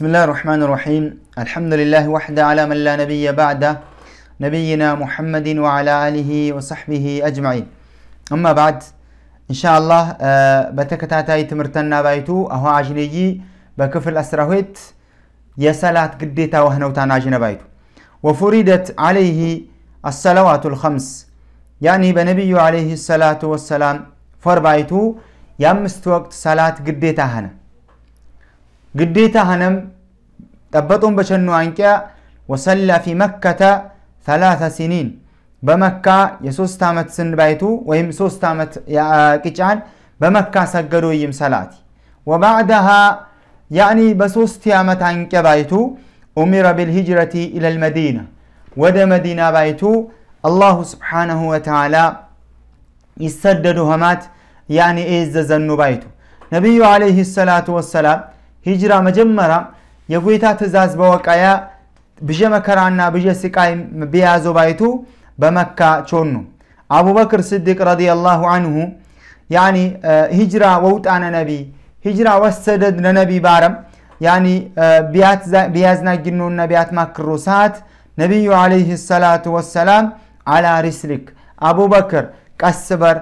بسم الله الرحمن الرحيم الحمد لله وحده على من لا نبي بعده نبينا محمد وعلى آله وصحبه أجمعين أما بعد إن شاء الله بتكتاتاي تمرتنا بايتو أهو عجلي بكفر الأسرهيت يسالات قديتا وهنوتان عجنا بايتو وفريدت عليه الصلوات الخمس يعني بنبي عليه الصلاة والسلام فربايتو يمست وقت صلاة قديتا هنا قديت هنم تبتهم بشنو عنك وصلى في مكة ثلاث سنين بمكة يسوس تامت سن بيتو وهم سوس تامت آه، كيشان بمكة سجدوا يم سلاتي وبعدها يعني بسوس تامت عنك بيتو أمر بالهجرة إلى المدينة ودى مدينة بيتو الله سبحانه وتعالى يسدد همات يعني إيز زنو بيتو نبي عليه الصلاة والسلام ሂጅራ መጀመሪያ የጎይታ ትእዛዝ በወቃያ ብዠ መከራና ብዠ ስቃይ ብያዞ ባይቱ በመካ ቾኑ አቡበክር ስዲቅ ረዲየላሁ አንሁ ያኒ ሂጅራ ወውጣነ ነቢ ሂጅራ ወሰደድ ለነቢ ባረም ያኒ ቢያዝናግኑና ቢያት ሰዓት ነቢዩ አለይህ ሰላቱ ወሰላም አላ ሪስሊክ አቡበክር ቀስበር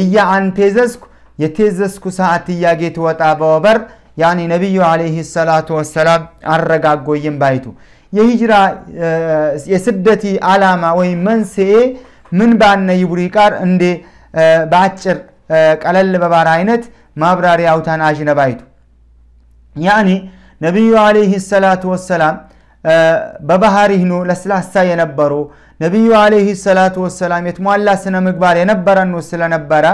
እያ አንቴዘዝኩ የቴዘዝኩ ሰዓት እያጌ ትወጣ በወበር ያኔ ነቢዩ አለይህ ሰላቱ ወሰላም አረጋጎይም ባይቱ የሂጅራ የስደቲ አላማ ወይም መንስኤ ምን ባነ ይቡሪ ቃር እንዴ በአጭር ቀለል በባር አይነት ማብራሪ አውታን አዥነ ባይቱ ያኒ ነቢዩ አለይህ ሰላቱ ወሰላም በባህሪ ኖ ለስላሳ የነበሩ ነቢዩ አለይህ ሰላቱ ወሰላም የትሟላ ስነ ምግባር የነበረኑ ስለነበረ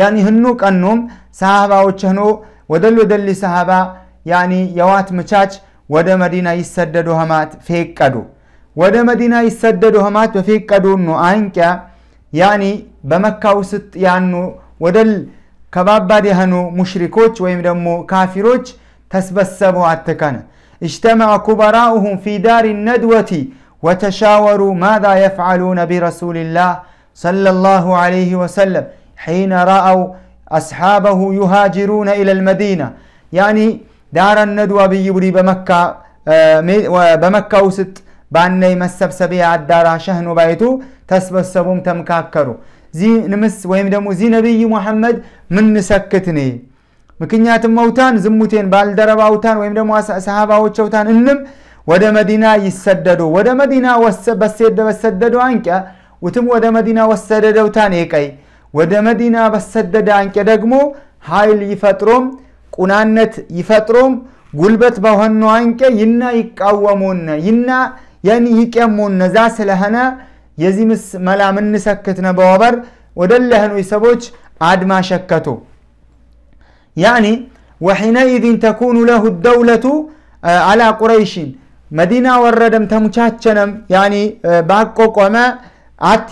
ያኒ ህኑ ቀኖም ሰሃባዎች ኖ ودلو دل سهبا يعني يوات مچاچ ودا مدينة يسددو همات فيك قدو ودا مدينة يسددو همات وفيك قدو نو آنك يعني بمكة وست يعني ودل كباباد هنو مشركوش ويم كافروش تسبسبوا عتكان اجتمع كبراؤهم في دار الندوة وتشاوروا ماذا يفعلون برسول الله صلى الله عليه وسلم حين رأوا أصحابه يهاجرون إلى المدينة يعني دار الندوة بيبري بمكة آه، بمكة وست باني مسب سبيع الدارة شهن وبيتو تسب السبوم تمكاكرو زي نمس ويمدمو زي نبي محمد من سكتني مكنيات موتان زموتين بالدرب أوتان ويمدمو أصحاب أوتشوتان إنم ودى مدينة يسددو ودى مدينة وسد بسد بسددو وتم ودى مدينة وسددو تانيكي ወደ መዲና በሰደደ አንቄ ደግሞ ኃይል ይፈጥሮም ቁናነት ይፈጥሮም ጉልበት በሆነው አንቄ ይና ይቃወሙን ይና የን ይቄሙን ነዛ ስለሆነ የዚህ ምስ መላ ምንሰክትነ በወበር ወደ ለህኑ ሰቦች አድማ ሸከቱ ያኒ ወሒነኢዝን ተኩኑ ለሁ ደውለቱ አላ ቁረይሽን መዲና ወረደም ተሙቻቸነም ያኒ ባቆቆመ አት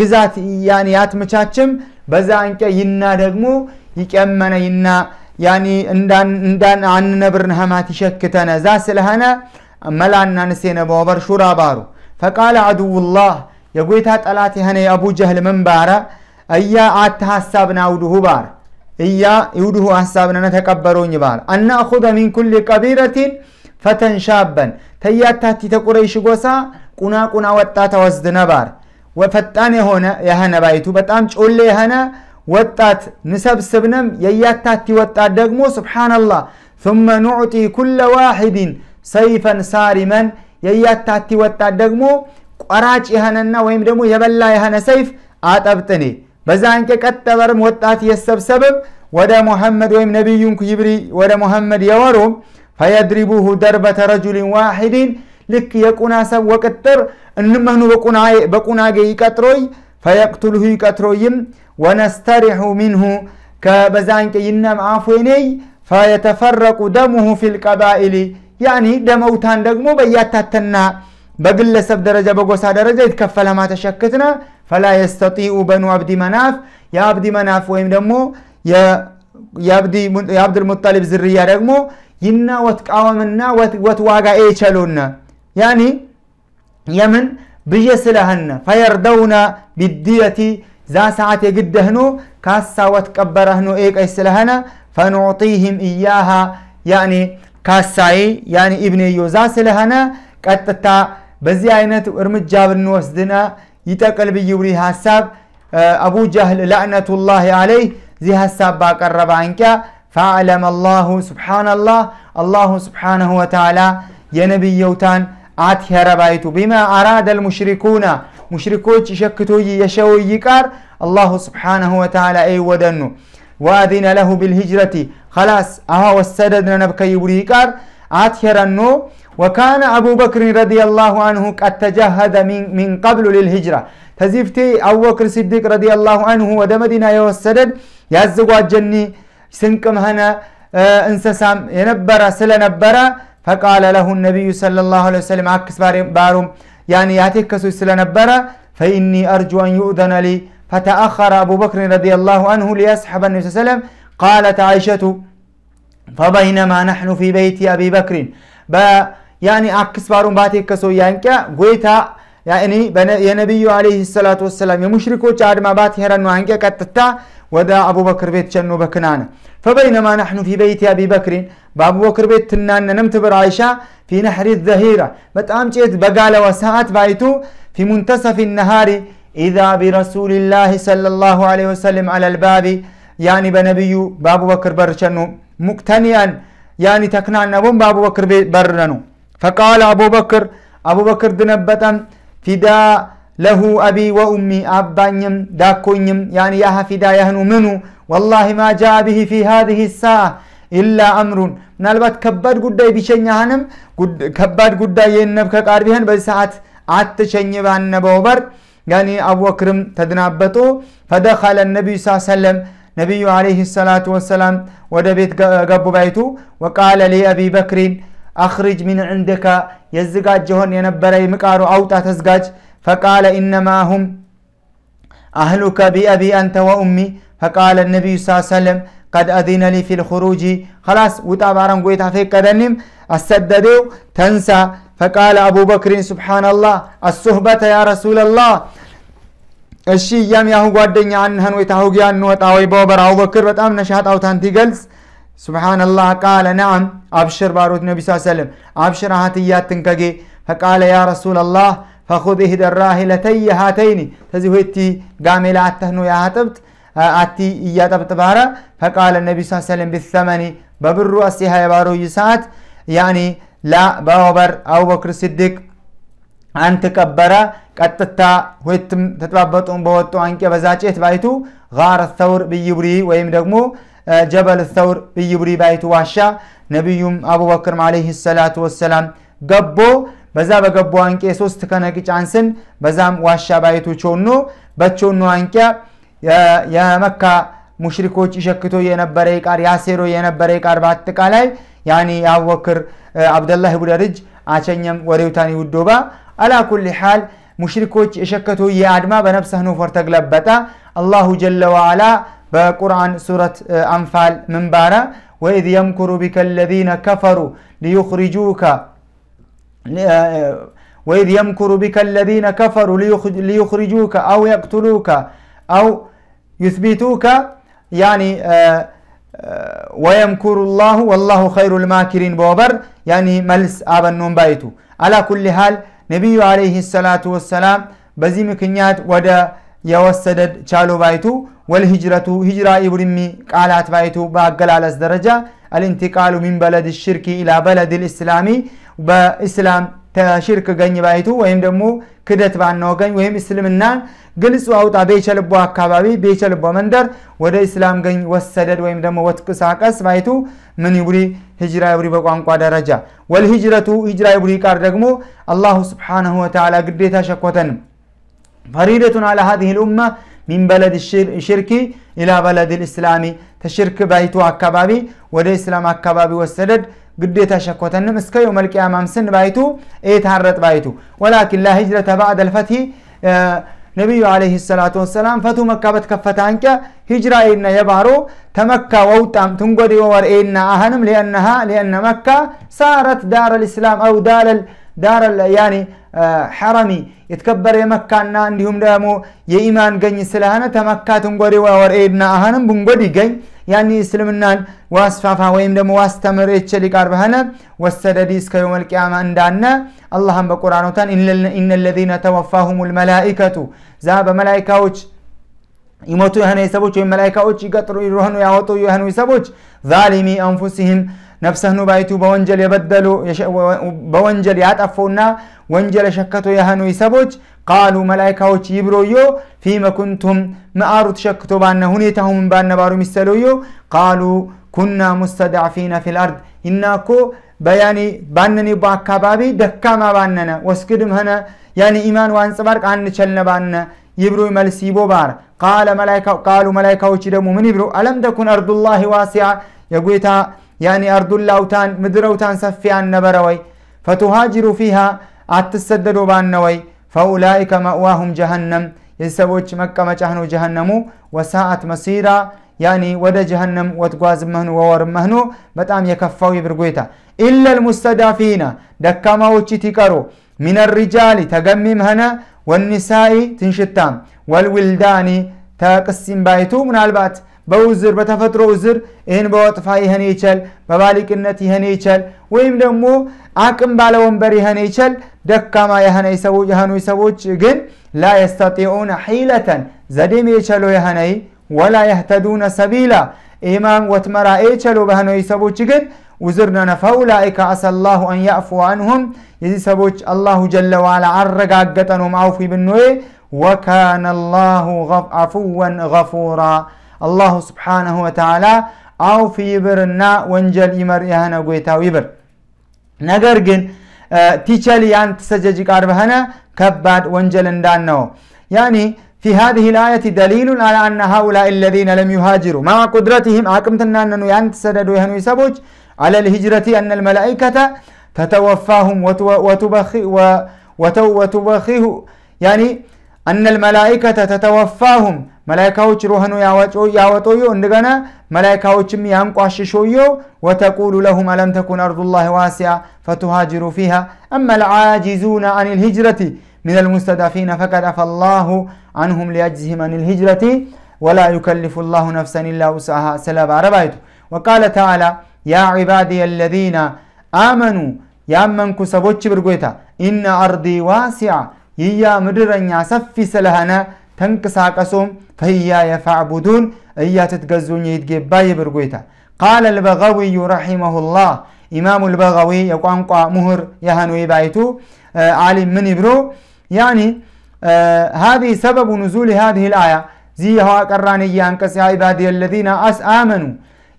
ግዛት ያኔ አትመቻችም በዛ አንቀ ይና ደግሞ ይቀመነ ይና ያኒ እንዳን አንነብርን ሀማት ይሸክተነ ዛ ስለሆነ መላና ንሴ ነባበር ሹራ ባሩ ፈቃለ አድውላህ የጎይታ ጠላት የሆነ የአቡ ጀህል መንባረ እያ አተ ሀሳብና አውድሁ ባር እያ ይውድሁ ሀሳብነ ተቀበሮኝ ባር አናእኹዘ ሚን ኩል ቀቢረቲን ፈተንሻበን ተያታቲ ተቁረይሽ ጎሳ ቁና ቁና ወጣ ተወስድነ ባር ወፈጣን የሆነ ያህነ ባይቱ በጣም ጮሌ የሆነ ወጣት ንሰብስብነም የያታቲ ወጣት ደግሞ ስብሓናላህ ثመ ኑዕጢ ኩለ ዋሒድን ሰይፈን ሳሪመን የያታቲ ወጣት ደግሞ ቆራጭ የሆነና ወይም ደግሞ የበላ የሆነ ሰይፍ አጠብጥኔ በዛን ቀጠበርም ወጣት የሰብሰብም ወደ ሙሐመድ ወይም ነቢዩን ጅብሪ ወደ ሙሐመድ የወሩም ፈየድሪቡሁ ደርበተ ረጁሊን ዋሒዲን ልክ የቁና ሰብ ወቅጥር እንመህኑ በቁናጌ ይቀጥሮይ ፈየቅትሉሁ ይቀጥሮይም ወነስተሪሑ ምንሁ ከበዛንቄ ይነም አፎኔይ ፈየተፈረቁ ደሙሁ ፊ ልቀባኢሊ ያኒ ደመውታን ደግሞ በያታተና በግለሰብ ደረጃ በጎሳ ደረጃ ይትከፈለማ ተሸክትነ ፈላ የስተጢኡ በኑ አብዲ መናፍ የአብዲ መናፍ ወይም ደግሞ የአብድልሙጠሊብ ዝርያ ደግሞ ይና ወትቃወምና ወትዋጋ ኤቸሎነ ያኒ የምን ብዬ ስለህነ ፈየርደውነ ቢድየቲ ዛ ሰዓት የግደህኑ ካሳ ወትቀበረህኑ ኤቀይ ስለህነ ፈኑዕጢህም እያሃ ያኒ ካሳይ ያኒ ኢብንዮ ዛ ስለህነ ቀጥታ በዚህ አይነት እርምጃ ብንወስድነ ይጠቅል ብይ ሀሳብ አቡ ጀህል ላዕነቱላህ አለይህ ዚህ ሀሳብ ባቀረበ አንቂያ ፈአለም አላሁ ስብሓናላህ አላሁ ስብሓነሁ ወተዓላ የነቢየውታን آت هربايت بما أراد المشركون مشركوت شكتو يشوي يكار الله سبحانه وتعالى أي ودنو وأذن له بالهجرة خلاص أها والسدد نبكي بريقار آت هرنو وكان أبو بكر رضي الله عنه قد تجهد من, من قبل للهجرة تزيفتي أبو بكر صديق رضي الله عنه ودمدنا يوسدد يا الزواج جني سنكم هنا اه، انسسام እንሰሳም የነበረ ስለነበረ فقال له النبي صلى الله عليه وسلم عكس بارم يعني ياتيك يعتكس سلنبرة فإني أرجو أن يؤذن لي فتأخر أبو بكر رضي الله عنه ليسحب النبي صلى الله عليه وسلم قالت عائشة فبينما نحن في بيت أبي بكر با يعني عكس بارم باتكسو ينكا يعني غويتا يعني يا نبي عليه الصلاة والسلام يا مشركو جاد ما بات هرنو عنك كتتا وذا أبو بكر بيت شنو بكنانا فبينما نحن في بيت أبي بكر بأبو بكر بيت تنان نمت برعيشة في نحر الظهيرة بتقام جيت بقال وساعات بيتو في منتصف النهار إذا برسول الله صلى الله عليه وسلم على الباب يعني بنبيو بابو بكر بر شنو مكتنيا يعني تكنان نبون بابو بكر برنو فقال أبو بكر أبو بكر دنبتا فداء له أبي وأمي أبانيم داكونيم يعني ياها فداء منو والله ما جاء به في هذه الساعة إلا أمر ምናልባት ከባድ ጉዳይ ቢሸኛህንም ከባድ ጉዳይ የነብ ከቃር ቢህን በዚህ ሰዓት አትሸኝ ባነበው በር ያኒ አቡበክርም ተድናበጡ ፈደኸለ ነቢዩ ስ ሰለም ነቢዩ አለህ ሰላቱ ወሰላም ወደ ቤት ገቡ ባይቱ ወቃለ ሊአቢ በክሪን أخرج من عندك يزقاج جهون ينبري مكارو أو تزقاج فقال إنما هم أهلك بأبي أنت وأمي فقال النبي صلى الله عليه وسلم قد أذن لي في الخروج خلاص وطا بارن قويت فيك كدنم السددو تنسى فقال أبو بكر سبحان الله الصحبة يا رسول الله الشيء يم እሺ እያም ያሁ ጓደኛ አንህን ወይ ታሁጊያ እንወጣ بكر በወበር አቡበክር أو تنتي ትገልጽ سبحان الله قال نعم أبشر باروت نبي صلى الله عليه وسلم أبشر هاتيات تنكجي فقال يا رسول الله فخذ إحدى الراهلتي هاتين تزويتي قامل أتهنو يا هاتبت أتي إياتبت بارا فقال النبي صلى الله عليه وسلم بالثمن ببر أسيها يا بارو يسات يعني لا باوبر أو بكر الصديق أنت كبرا ቀጥታ ሁትም ተጠባበጡን በወጡ አንቄ በዛ ጭት ባይቱ ጋር ተውር ብይብሪ ወይም ደግሞ ጀበል ተውር ብይብሪ ባይቱ ዋሻ ነቢዩም አቡበክርም አለህ ሰላቱ ወሰላም ገቦ በዛ በገቦ አንቄ ሶስት ከነቅጭ አንስን በዛም ዋሻ ባይቱ ቾኖ በቾኖ አንቂያ የመካ ሙሽሪኮች ይሸክቶ የነበረ ቃር ያሴሮ የነበረ ቃር በአጠቃላይ ያኒ የአቡበክር አብደላህ ቡደርጅ አቸኘም ወሬውታኒ ውዶባ አላ ሓል ሙሽሪኮች የሸከቶ የአድማ በነብሰህኖ ፈርተግለበጣ አላሁ ጀለ ዋዓላ بقرآن سورة أنفال من بارا وإذ يمكر بك الذين كفروا ليخرجوك وإذ يمكر بك الذين كفروا ليخرجوك أو يقتلوك أو يثبتوك يعني ويمكر الله والله خير الماكرين بوبر يعني ملس أبا النوم بايتو على كل حال نبي عليه الصلاة والسلام بزي مكنيات ودا የወሰደድ ቻሎ ባይቱ ወልሂጅረቱ ሂጅራ ይቡድሚ ቃላት ባይቱ በአገላለጽ ደረጃ አልኢንቲቃሉ ሚን በለድ ሽርኪ ኢላ በለድ ልእስላሚ በእስላም ተሽርክ ገኝ ባይቱ ወይም ደግሞ ክደት ባና ወገኝ ወይም እስልምና ግልጽ አውጣ ቤቸልቦ አካባቢ ቤቸልቦ መንደር ወደ እስላም ገኝ ወሰደድ ወይም ደግሞ ወትቅሳቀስ ባይቱ ምን ይቡሪ ሂጅራ ይቡሪ በቋንቋ ደረጃ ወልሂጅረቱ ሂጅራ ይቡሪ ቃር ደግሞ አላሁ ስብሓንሁ ወተዓላ ግዴታ ሸኮተንም فريضة على هذه الأمة من بلد الشرك إلى بلد الإسلامي تشرك بيتو عكبابي ودى إسلام أكبابي والسدد قد تشكو تنمس كي يملك أمام سن بيتو إيه تهرت بيتو ولكن لا هجرة بعد الفتح نبي عليه الصلاة والسلام فتو مكة بتكفتانك هجرة إن يبارو تمكة ووتام تنقضي وور إن أهنم لأنها لأن مكة صارت دار الإسلام أو دار الإسلام ዳር ያኔ ሐረሚ የተከበረ የመካና እንዲሁም ደግሞ የኢማን ገኝ ስለሆነ ተመካ ትንጎዴ ወርኤድና አህንም ብንጎድ ይገኝ ያኒ እስልምናን ዋስፋፋ ወይም ደግሞ ዋስተምር የቸል ይቃርብ ሆነ ወሰደዲ እስከ የውም ልቅያማ እንዳነ አላህም በቁርአኖታን ኢነ ለዚነ ተወፋሁም ልመላኢከቱ ዛ በመላይካዎች ይሞቱ የሆነ ሰቦች ወይም መላይካዎች ይቀጥሩ ይሆኑ ያወጡ የሆኑ ሰቦች ዛሊሚ አንፉሲህም ነፍሰህኑ ባይቱ በወንጀል የበደሉ በወንጀል ያጠፉና ወንጀል የሸከቱ የህኑይ ሰቦች ቃሉ መላይካዎች ይብሮዮ ፊመ ኩንቱም ምአሩ ተሸክቶ ባነ ሁኔታሁም ባነባሩ ሚሰለዮ ቃሉ ኩና ሙስተዳዕፊነ ፊል ይናኮ በያኒ ባነኒ በአካባቢ ደካማ ባነነ ወስግድም ሆነ ያኒ ኢማን ዋንጽባርቅ አንቸልነ ባነ ይብሩ መልስ ይቦባር ቃሉ መላይካዎች ደግሞ ምን ይብሩ አለም ተኩን አርዱላሂ ዋሲያ የጌታ يعني أرض اللوتان مدروتان سفيان نبروي فتهاجروا فيها أتسددوا بانوي فأولئك مأواهم جهنم يسوج مكة جهنم جهنمو وساعت مسيرة يعني ودا جهنم وتقواز مهنو وور مهنو بتام يكفوا يبرقويتا إلا المستدافين دكاما وچي تكارو من الرجال تقمم هنا والنساء تنشتام والولدان تقسم بايتو من البات بوزر بتفطر وزر إن بوطفا يهنيشل ببالك النت يهنيشل ويم دمو عقم بالون بري هنيشل دكا ما يهني سوج يهنو يسوج جن لا يستطيعون حيلة زديم يشلو يهني ولا يهتدون سبيلا إمام وتمرا يشلو بهنو يسوج جن وزرنا فأولئك عسى الله أن يعفو عنهم يزي سبوج الله جل وعلا عرقا قطن ومعوفي بالنوي وكان الله غف عفوا غفورا الله سبحانه وتعالى አውፊ ይብርና ወንጀል ይመር ያህነ ጎይታው ይብር ነገር ግን ቲቸል ያን ትሰጀጅ ቃር በህነ ونجل ወንጀል እንዳነው ያኒ في هذه الآية دليل على أن هؤلاء الذين لم يهاجروا مع قدرتهم عقمتنا أنه ينتسددوا يهنوا يسبوج على الهجرة أن الملائكة تتوفاهم وتبخي وتبخيه يعني أن الملائكة تتوفاهم መላይካዎች ሮህኑ ያወጦዮ እንደገና يو وتقول لهم الم አለም ارض الله واسعه فتهاجروا فيها اما العاجزون عن الهجره من المستضعفين فقد عفى الله عنهم ليجزهم عن الهجرة ولا يكلف الله نفسا إلا وسعها سلاب عربايته وقال تعالى يا عبادي الذين آمنوا يا من كسبوش برقويتا إن أرضي واسعة يا مدرن يا سفي سلهنا فهي فإياي فاعبدون إيا تتقزون باي يبرقويتا قال البغوي رحمه الله إمام البغوي يقوان قوى مهر يهانو يبايتو آه علي من يبرو يعني آه هذه سبب نزول هذه الآية زي هو قراني أنكس يا عبادي الذين أس آمنوا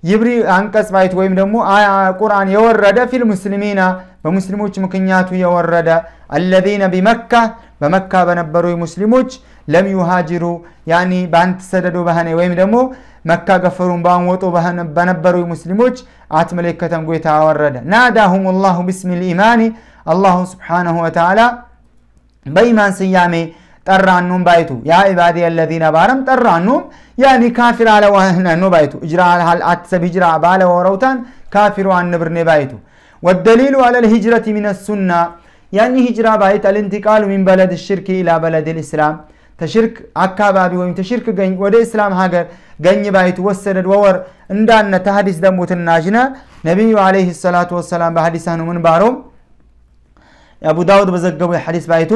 يبري أنكس بايت ويم دمو آية قرآن يورد في المسلمين بمسلموش مكنياتو يورد الذين بمكة بمكة በነበሩ ሙስሊሞች لم يهاجروا يعني بانت سددوا بهنا ويم دمو مكة قفرون بان وطو بهنا بنبروا مسلموش عات ملكة قوية ورد نادهم الله باسم الإيمان الله سبحانه وتعالى بإيمان سيامي ترانون بايتو يا عبادي الذين بارم ترانون يعني كافر على وهنا نبايتو اجرى على الاتسب اجرى بالا وروتان كافر عن نبر نبايتو والدليل على الهجرة من السنة يعني هجرة بايت الانتقال من بلد الشرك إلى بلد الإسلام ተሽርክ አካባቢ ወይም ተሽርክ ገኝ ወደ እስላም ሀገር ገኝ ባይት ወሰደድ ወወር እንዳነ ተሀዲስ ደግሞ ትናጅነ ነቢዩ አለይህ ሰላቱ ወሰላም በሀዲሳኑ ምን ባሮም አቡ ዳውድ በዘገቡ የሐዲስ ባይቱ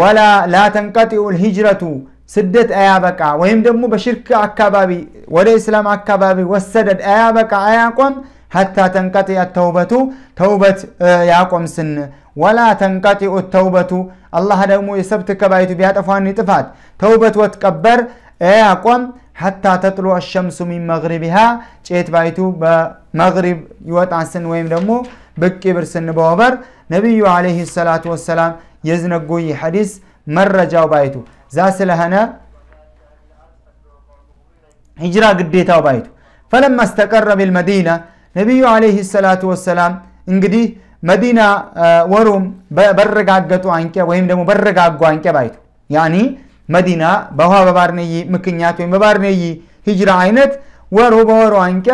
ወላ ላ ተንቀጢኡ ልሂጅረቱ ስደት አያበቃ ወይም ደግሞ በሽርክ አካባቢ ወደ እስላም አካባቢ ወሰደድ አያበቃ አያቆም حتى تنقطع التوبة توبة آه، يعقوم سن ولا تنقطع التوبة الله دوم يسبت كبايت بيات أفوان نتفات توبة وتكبر آه، يعقوم حتى تطلع الشمس من مغربها جيت بايتو بمغرب يوت عن سن ويم دمو بكبر سن بوبر نبي عليه الصلاة والسلام يزنقوي حديث مرة جاو بايتو زاسل هنا هجرة قديتا بايتو فلما استقر بالمدينة نبي عليه الصلاة والسلام انجدي مدينة وروم برقع قطو عنك وهم دمو برقع قو عنك بايتو يعني مدينة بوها ببارني مكنيات وين ببارني هجرة عينت ورو بورو عنك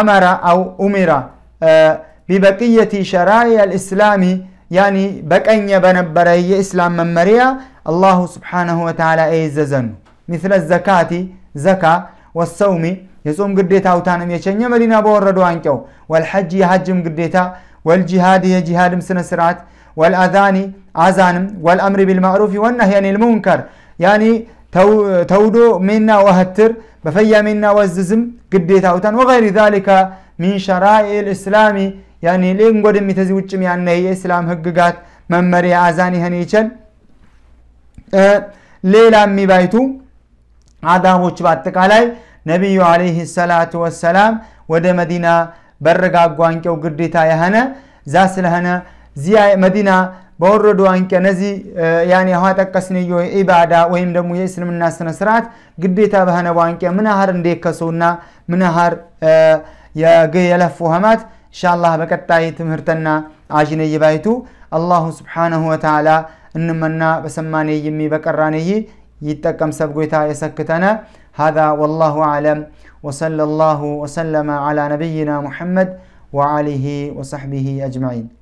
أمر أو أمرا ببقية شرائع الإسلام يعني بكأن يبنى برأي إسلام من مريا الله سبحانه وتعالى إيززن مثل الزكاة زكاة والصوم የጾም ግዴታ ውታንም የቸኘ መዲና በወረደው አንቀው ወልሐጅ የሐጅም ግዴታ ወልጂሃድ የጂሃድም ስነ ስርዓት ወልአዛኒ አዛንም ወልአምሪ ቢልማዕሩፍ ወናህይ አኒል ሙንከር ያኒ ተውዶ ሜና ወህትር በፈያ ሜና ወዝዝም ግዴታ ውታን ወገይሪ ዛሊካ ሚን ሸራኢ ልእስላሚ ያኒ ሌንጎድም ተዚ ውጭም ያነ የእስላም ህግጋት መመሪያ አዛን ይህን ይቸል ሌላ የሚባይቱ አዳቦች በአጠቃላይ ነቢዩ አለይህ ሰላቱ ወሰላም ወደ መዲና በረጋጉ አንቄው ግዴታ ያህነ ዛ ስለሆነ እዚያ መዲና በወረዱ አንቄ ነዚህ ያኔ ሀ ጠቀስንዮ ኢባዳ ወይም ደግሞ የእስልምና ስነ ስርዓት ግዴታ በሆነ በአንቄ ምናሃር እንዴከሱና ምናሃር የለፉ ህማት ኢንሻአላህ በቀጣይ ትምህርተና አጅነይ ባይቱ አላሁ ስብሓንሁ ወተዓላ እንመና በሰማኔ የሚበቀራኔይ ይጠቀም ሰብ ጎይታ የሰክተነ هذا والله أعلم وصلى الله وسلم على نبينا محمد وعليه وصحبه أجمعين